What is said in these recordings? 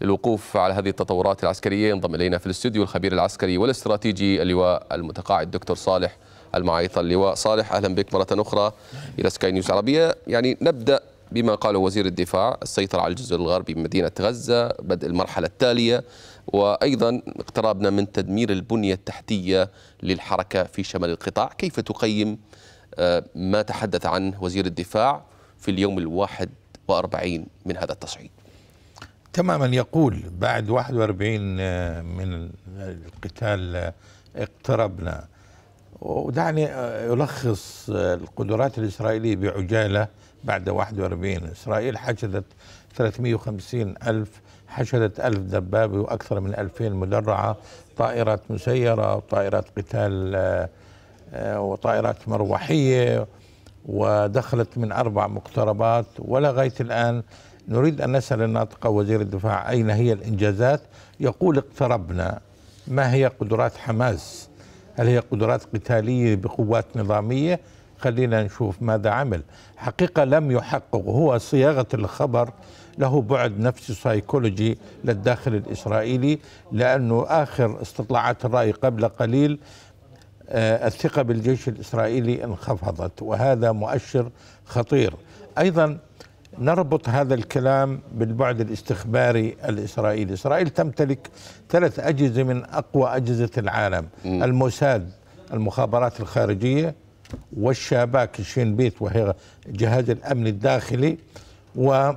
للوقوف على هذه التطورات العسكرية ينضم إلينا في الاستوديو الخبير العسكري والاستراتيجي اللواء المتقاعد دكتور صالح المعيط اللواء صالح أهلا بك مرة أخرى إلى سكاي نيوز عربية يعني نبدأ بما قاله وزير الدفاع السيطرة على الجزء الغربي من مدينة غزة بدء المرحلة التالية وأيضا اقترابنا من تدمير البنية التحتية للحركة في شمال القطاع كيف تقيم آه، ما تحدث عنه وزير الدفاع في اليوم الواحد وأربعين من هذا التصعيد تماما يقول بعد 41 آه، من القتال آه، اقتربنا ودعني آه، ألخص القدرات الإسرائيلية بعجالة بعد 41 إسرائيل حشدت 350 ألف حشدت ألف دبابة وأكثر من 2000 مدرعة طائرات مسيرة وطائرات قتال وطائرات مروحية ودخلت من أربع مقتربات ولغاية الآن نريد أن نسأل الناطق وزير الدفاع أين هي الإنجازات يقول اقتربنا ما هي قدرات حماس هل هي قدرات قتالية بقوات نظامية خلينا نشوف ماذا عمل حقيقة لم يحقق هو صياغة الخبر له بعد نفسي سايكولوجي للداخل الإسرائيلي لأنه آخر استطلاعات الرأي قبل قليل آه الثقة بالجيش الإسرائيلي انخفضت وهذا مؤشر خطير أيضا نربط هذا الكلام بالبعد الاستخباري الإسرائيلي إسرائيل تمتلك ثلاث أجهزة من أقوى أجهزة العالم م. الموساد المخابرات الخارجية والشاباك الشين بيت وهي جهاز الأمن الداخلي و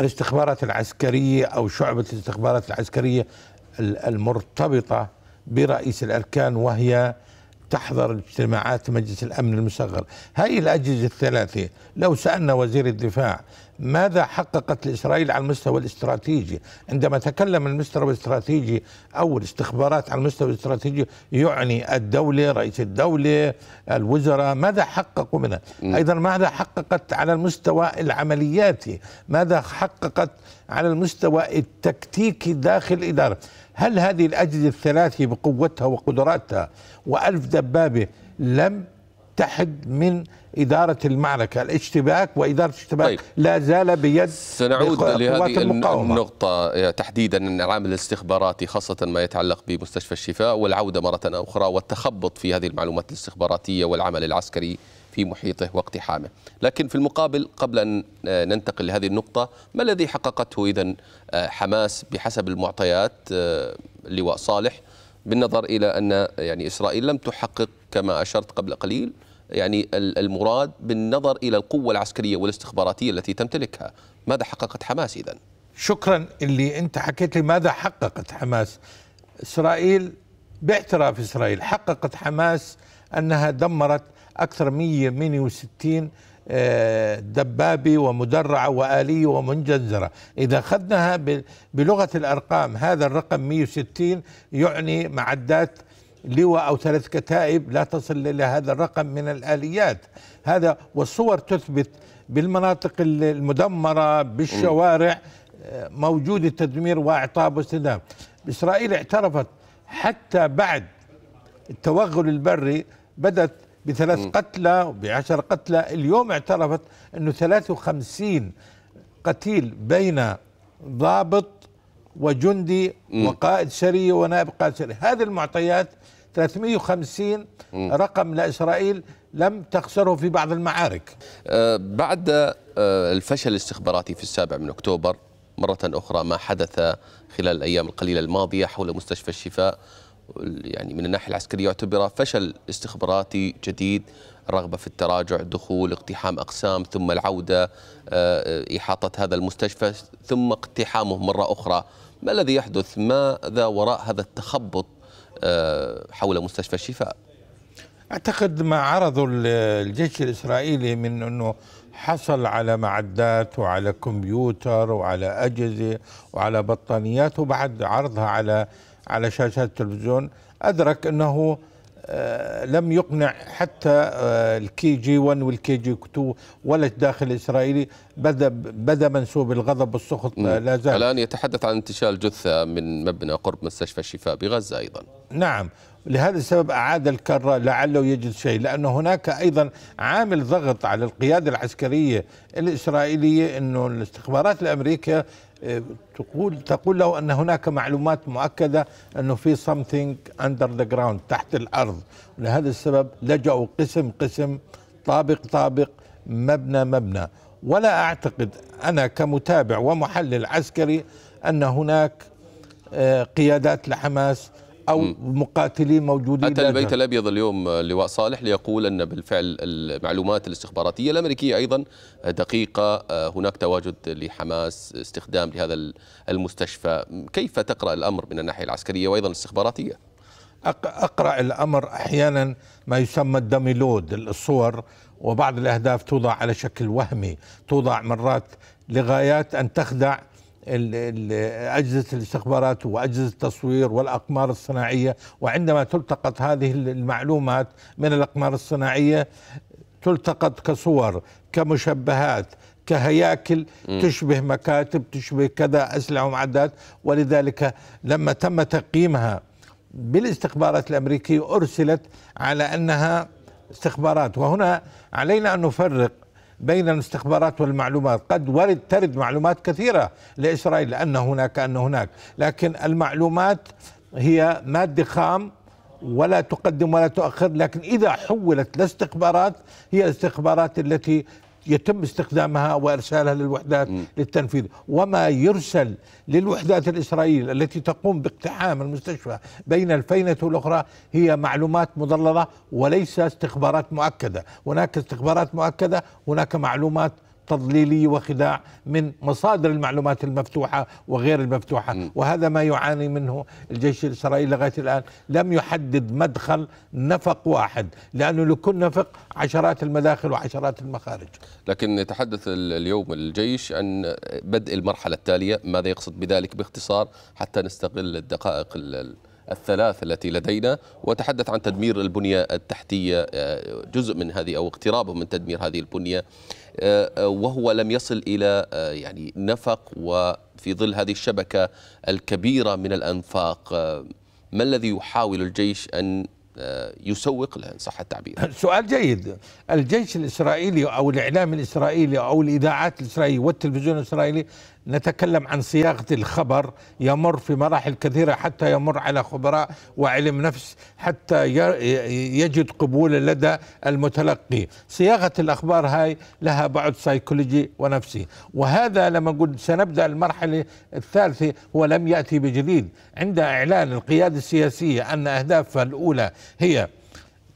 الاستخبارات العسكرية أو شعبة الاستخبارات العسكرية المرتبطة برئيس الأركان وهي تحضر اجتماعات مجلس الامن المصغر، هاي الاجهزه الثلاثه لو سالنا وزير الدفاع ماذا حققت لإسرائيل على المستوى الاستراتيجي عندما تكلم المستوى الاستراتيجي أو الاستخبارات على المستوى الاستراتيجي يعني الدولة رئيس الدولة الوزراء ماذا حققوا منها أيضا ماذا حققت على المستوى العملياتي ماذا حققت على المستوى التكتيكي داخل الإدارة هل هذه الأجهزة الثلاثة بقوتها وقدراتها وألف دبابة لم تحد من إدارة المعركة الاشتباك وإدارة الاشتباك طيب. لا زال بيد سنعود لهذه المقاومة. النقطة تحديدا العامل الاستخباراتي خاصة ما يتعلق بمستشفى الشفاء والعودة مرة أخرى والتخبط في هذه المعلومات الاستخباراتية والعمل العسكري في محيطه واقتحامه لكن في المقابل قبل أن آه، ننتقل لهذه النقطة ما الذي حققته إذا آه، حماس بحسب المعطيات آه، لواء صالح بالنظر إلى أن يعني إسرائيل لم تحقق كما أشرت قبل قليل يعني المراد بالنظر إلى القوة العسكرية والاستخباراتية التي تمتلكها ماذا حققت حماس إذا؟ شكرا اللي أنت حكيت لي ماذا حققت حماس إسرائيل باعتراف إسرائيل حققت حماس أنها دمرت أكثر من 160 آه، دبابة ومدرعة وآلية ومنجزرة إذا أخذناها بلغة الأرقام هذا الرقم 160 يعني معدات لواء أو ثلاث كتائب لا تصل إلى هذا الرقم من الآليات هذا والصور تثبت بالمناطق المدمرة بالشوارع آه، موجود التدمير وإعطاب واستدام إسرائيل اعترفت حتى بعد التوغل البري بدأت بثلاث قتلى وبعشر قتلى اليوم اعترفت أنه 53 قتيل بين ضابط وجندي م. وقائد سرية ونائب قائد سرية هذه المعطيات 350 م. رقم لإسرائيل لم تخسره في بعض المعارك أه بعد أه الفشل الاستخباراتي في السابع من أكتوبر مرة أخرى ما حدث خلال الأيام القليلة الماضية حول مستشفى الشفاء يعني من الناحيه العسكريه يعتبر فشل استخباراتي جديد الرغبه في التراجع الدخول اقتحام اقسام ثم العوده آه، احاطه هذا المستشفى ثم اقتحامه مره اخرى ما الذي يحدث ماذا وراء هذا التخبط آه، حول مستشفى الشفاء اعتقد ما عرضه الجيش الاسرائيلي من انه حصل على معدات وعلى كمبيوتر وعلى اجهزه وعلى بطانيات وبعد عرضها على على شاشات التلفزيون أدرك أنه آه، لم يقنع حتى آه، الكي جي 1 والكي جي 2 ولا الداخل الاسرائيلي بدا بدا منسوب الغضب والسخط آه، نعم. لا زال الان يتحدث عن انتشال جثه من مبنى قرب مستشفى الشفاء بغزه ايضا نعم لهذا السبب اعاد الكره لعله يجد شيء لان هناك ايضا عامل ضغط على القياده العسكريه الاسرائيليه انه الاستخبارات الامريكيه تقول تقول له ان هناك معلومات مؤكده انه في something اندر ذا جراوند تحت الارض ولهذا السبب لجأوا قسم قسم طابق طابق مبنى مبنى ولا اعتقد انا كمتابع ومحلل عسكري ان هناك آه، قيادات لحماس او مقاتلين موجودين اتى البيت الابيض اليوم آه، لواء صالح ليقول ان بالفعل المعلومات الاستخباراتيه الامريكيه ايضا آه، دقيقه آه، هناك تواجد لحماس استخدام لهذا المستشفى كيف تقرا الامر من الناحيه العسكريه وايضا الاستخباراتيه اقرا الامر احيانا ما يسمى الدميلود الصور وبعض الاهداف توضع على شكل وهمي توضع مرات لغايات ان تخدع أجهزة الاستخبارات وأجهزة التصوير والأقمار الصناعية وعندما تلتقط هذه المعلومات من الأقمار الصناعية تلتقط كصور كمشبهات كهياكل م. تشبه مكاتب تشبه كذا أسلحة ومعدات ولذلك لما تم تقييمها بالاستخبارات الأمريكية أرسلت على أنها استخبارات وهنا علينا أن نفرق بين الاستخبارات والمعلومات قد ورد ترد معلومات كثيرة لإسرائيل أن هناك أن هناك لكن المعلومات هي مادة خام ولا تقدم ولا تؤخر لكن إذا حولت لاستخبارات هي الاستخبارات التي يتم استخدامها وارسالها للوحدات م. للتنفيذ وما يرسل للوحدات الاسرائيليه التي تقوم باقتحام المستشفى بين الفينه والاخرى هي معلومات مضلله وليس استخبارات مؤكده هناك استخبارات مؤكده هناك معلومات تضليلي وخداع من مصادر المعلومات المفتوحة وغير المفتوحة م. وهذا ما يعاني منه الجيش الإسرائيلي لغاية الآن لم يحدد مدخل نفق واحد لأنه لكل نفق عشرات المداخل وعشرات المخارج لكن يتحدث اليوم الجيش عن بدء المرحلة التالية ماذا يقصد بذلك باختصار حتى نستغل الدقائق الثلاث التي لدينا وتحدث عن تدمير البنية التحتية آه، جزء من هذه أو اقترابه من تدمير هذه البنية آه، آه، وهو لم يصل إلى يعني نفق وفي ظل هذه الشبكة الكبيرة من الأنفاق ما الذي يحاول الجيش أن يسوق له إن صح التعبير سؤال جيد الجيش الإسرائيلي أو الإعلام الإسرائيلي أو الإذاعات الإسرائيلية والتلفزيون الإسرائيلي نتكلم عن صياغة الخبر يمر في مراحل كثيرة حتى يمر على خبراء وعلم نفس حتى يجد قبول لدى المتلقي صياغة الأخبار هاي لها بعد سيكولوجي ونفسي وهذا لما قلت سنبدأ المرحلة الثالثة هو لم يأتي بجديد عند إعلان القيادة السياسية أن أهدافها الأولى هي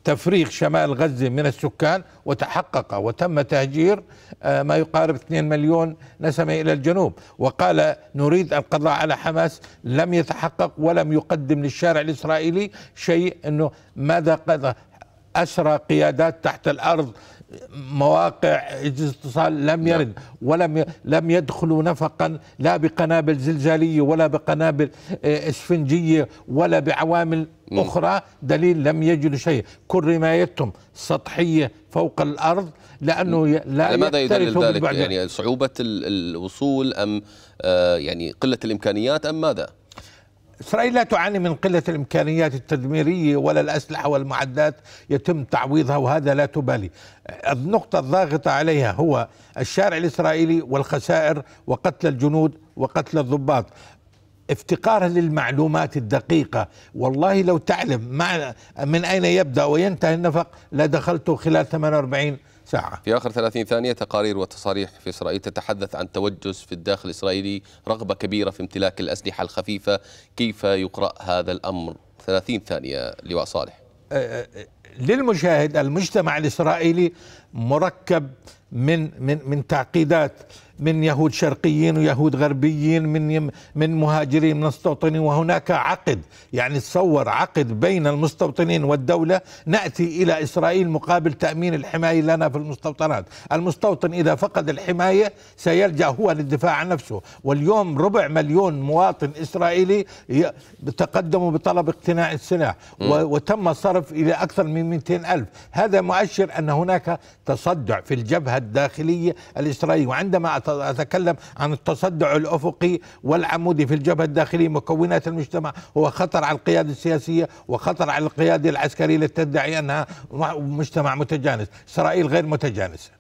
تفريغ شمال غزة من السكان وتحقق وتم تهجير آه، ما يقارب 2 مليون نسمة إلى الجنوب وقال نريد القضاء على حماس لم يتحقق ولم يقدم للشارع الإسرائيلي شيء أنه ماذا قضى أسرى قيادات تحت الأرض مواقع اتصال لم نعم. يرد ولم ي... لم يدخلوا نفقا لا بقنابل زلزاليه ولا بقنابل آه، اسفنجيه ولا بعوامل نعم. اخرى دليل لم يجدوا شيء كل رمايتهم سطحيه فوق الارض لانه نعم. ي... لا لماذا يدلل ذلك يعني صعوبه الوصول ام آه، يعني قله الامكانيات ام ماذا إسرائيل لا تعاني من قلة الإمكانيات التدميرية ولا الأسلحة والمعدات يتم تعويضها وهذا لا تبالي النقطة الضاغطة عليها هو الشارع الإسرائيلي والخسائر وقتل الجنود وقتل الضباط افتقار للمعلومات الدقيقة والله لو تعلم مع من أين يبدأ وينتهي النفق لدخلته خلال 48 ساعة في آخر 30 ثانية تقارير وتصاريح في إسرائيل تتحدث عن توجس في الداخل الإسرائيلي رغبة كبيرة في امتلاك الأسلحة الخفيفة كيف يقرأ هذا الأمر 30 ثانية لواء صالح أه، أه، أه، للمشاهد المجتمع الإسرائيلي مركب من من من تعقيدات من يهود شرقيين ويهود غربيين من من مهاجرين من مستوطنين وهناك عقد يعني تصور عقد بين المستوطنين والدولة نأتي إلى إسرائيل مقابل تأمين الحماية لنا في المستوطنات المستوطن إذا فقد الحماية سيلجأ هو للدفاع عن نفسه واليوم ربع مليون مواطن إسرائيلي تقدموا بطلب اقتناء السلاح وتم صرف إلى أكثر من من 200 ألف هذا مؤشر أن هناك تصدع في الجبهة الداخلية الإسرائيلية وعندما أتكلم عن التصدع الأفقي والعمودي في الجبهة الداخلية مكونات المجتمع هو خطر على القيادة السياسية وخطر على القيادة العسكرية التي تدعي أنها مجتمع متجانس إسرائيل غير متجانسة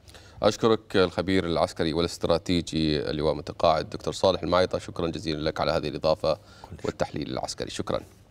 أشكرك الخبير العسكري والاستراتيجي اللواء متقاعد دكتور صالح المعيطة شكرا جزيلا لك على هذه الإضافة والتحليل العسكري شكرا